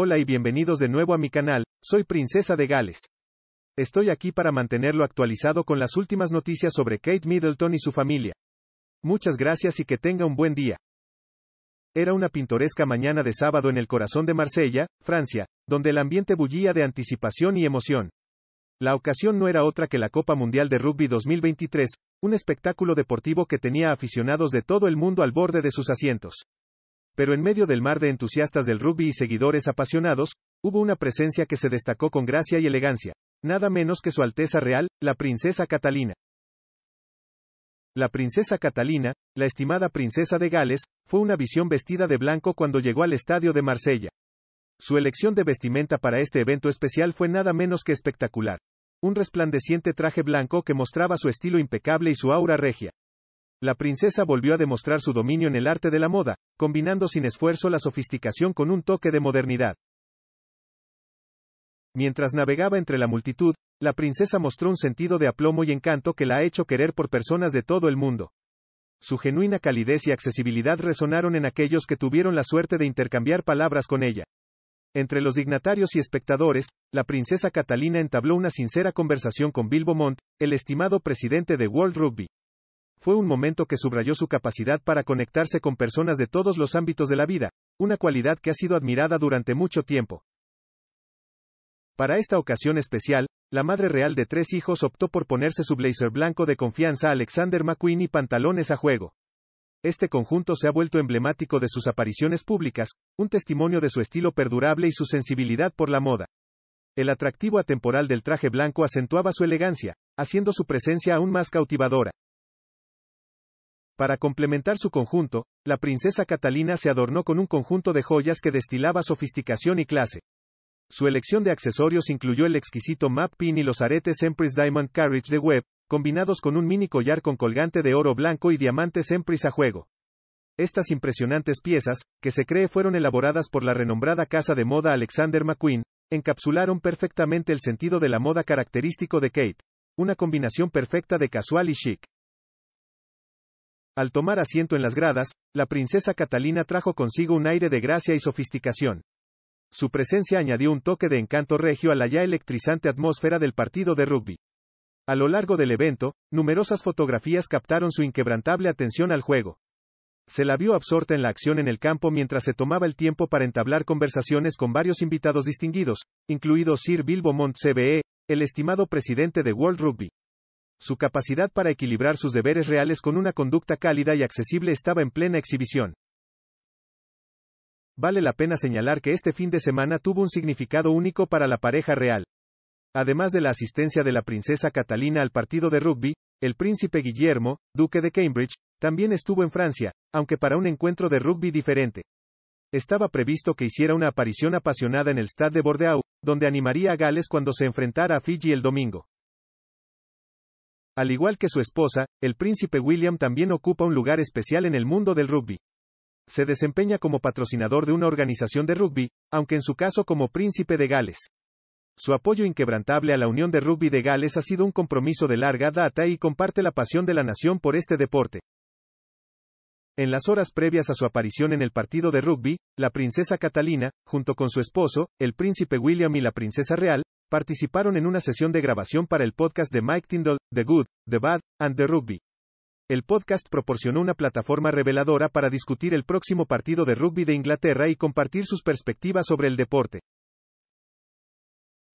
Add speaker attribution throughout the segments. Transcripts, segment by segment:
Speaker 1: Hola y bienvenidos de nuevo a mi canal, soy Princesa de Gales. Estoy aquí para mantenerlo actualizado con las últimas noticias sobre Kate Middleton y su familia. Muchas gracias y que tenga un buen día. Era una pintoresca mañana de sábado en el corazón de Marsella, Francia, donde el ambiente bullía de anticipación y emoción. La ocasión no era otra que la Copa Mundial de Rugby 2023, un espectáculo deportivo que tenía aficionados de todo el mundo al borde de sus asientos. Pero en medio del mar de entusiastas del rugby y seguidores apasionados, hubo una presencia que se destacó con gracia y elegancia, nada menos que Su Alteza Real, la Princesa Catalina. La princesa Catalina, la estimada princesa de Gales, fue una visión vestida de blanco cuando llegó al estadio de Marsella. Su elección de vestimenta para este evento especial fue nada menos que espectacular. Un resplandeciente traje blanco que mostraba su estilo impecable y su aura regia. La princesa volvió a demostrar su dominio en el arte de la moda, combinando sin esfuerzo la sofisticación con un toque de modernidad. Mientras navegaba entre la multitud, la princesa mostró un sentido de aplomo y encanto que la ha hecho querer por personas de todo el mundo. Su genuina calidez y accesibilidad resonaron en aquellos que tuvieron la suerte de intercambiar palabras con ella. Entre los dignatarios y espectadores, la princesa Catalina entabló una sincera conversación con Bill Beaumont, el estimado presidente de World Rugby fue un momento que subrayó su capacidad para conectarse con personas de todos los ámbitos de la vida, una cualidad que ha sido admirada durante mucho tiempo. Para esta ocasión especial, la madre real de tres hijos optó por ponerse su blazer blanco de confianza Alexander McQueen y pantalones a juego. Este conjunto se ha vuelto emblemático de sus apariciones públicas, un testimonio de su estilo perdurable y su sensibilidad por la moda. El atractivo atemporal del traje blanco acentuaba su elegancia, haciendo su presencia aún más cautivadora. Para complementar su conjunto, la princesa Catalina se adornó con un conjunto de joyas que destilaba sofisticación y clase. Su elección de accesorios incluyó el exquisito map pin y los aretes Empress Diamond Carriage de Webb, combinados con un mini collar con colgante de oro blanco y diamantes Empress a juego. Estas impresionantes piezas, que se cree fueron elaboradas por la renombrada casa de moda Alexander McQueen, encapsularon perfectamente el sentido de la moda característico de Kate. Una combinación perfecta de casual y chic. Al tomar asiento en las gradas, la princesa Catalina trajo consigo un aire de gracia y sofisticación. Su presencia añadió un toque de encanto regio a la ya electrizante atmósfera del partido de rugby. A lo largo del evento, numerosas fotografías captaron su inquebrantable atención al juego. Se la vio absorta en la acción en el campo mientras se tomaba el tiempo para entablar conversaciones con varios invitados distinguidos, incluido Sir Bilbo Mont CBE, el estimado presidente de World Rugby. Su capacidad para equilibrar sus deberes reales con una conducta cálida y accesible estaba en plena exhibición. Vale la pena señalar que este fin de semana tuvo un significado único para la pareja real. Además de la asistencia de la princesa Catalina al partido de rugby, el príncipe Guillermo, duque de Cambridge, también estuvo en Francia, aunque para un encuentro de rugby diferente. Estaba previsto que hiciera una aparición apasionada en el Stade de Bordeaux, donde animaría a Gales cuando se enfrentara a Fiji el domingo. Al igual que su esposa, el príncipe William también ocupa un lugar especial en el mundo del rugby. Se desempeña como patrocinador de una organización de rugby, aunque en su caso como príncipe de Gales. Su apoyo inquebrantable a la Unión de Rugby de Gales ha sido un compromiso de larga data y comparte la pasión de la nación por este deporte. En las horas previas a su aparición en el partido de rugby, la princesa Catalina, junto con su esposo, el príncipe William y la princesa real, participaron en una sesión de grabación para el podcast de Mike Tyndall, The Good, The Bad, and The Rugby. El podcast proporcionó una plataforma reveladora para discutir el próximo partido de rugby de Inglaterra y compartir sus perspectivas sobre el deporte.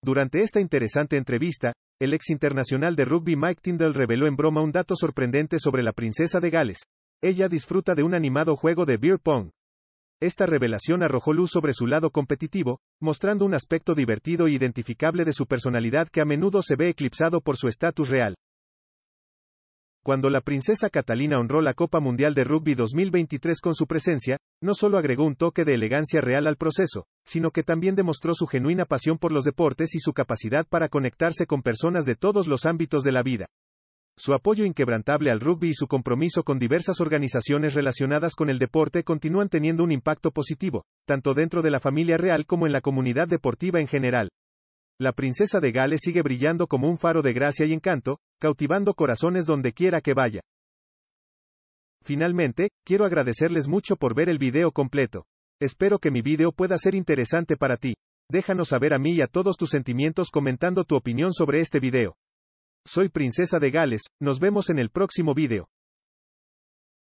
Speaker 1: Durante esta interesante entrevista, el ex internacional de rugby Mike Tyndall reveló en broma un dato sorprendente sobre la princesa de Gales. Ella disfruta de un animado juego de beer pong. Esta revelación arrojó luz sobre su lado competitivo, mostrando un aspecto divertido e identificable de su personalidad que a menudo se ve eclipsado por su estatus real. Cuando la princesa Catalina honró la Copa Mundial de Rugby 2023 con su presencia, no solo agregó un toque de elegancia real al proceso, sino que también demostró su genuina pasión por los deportes y su capacidad para conectarse con personas de todos los ámbitos de la vida. Su apoyo inquebrantable al rugby y su compromiso con diversas organizaciones relacionadas con el deporte continúan teniendo un impacto positivo, tanto dentro de la familia real como en la comunidad deportiva en general. La princesa de Gales sigue brillando como un faro de gracia y encanto, cautivando corazones donde quiera que vaya. Finalmente, quiero agradecerles mucho por ver el video completo. Espero que mi video pueda ser interesante para ti. Déjanos saber a mí y a todos tus sentimientos comentando tu opinión sobre este video. Soy Princesa de Gales, nos vemos en el próximo video.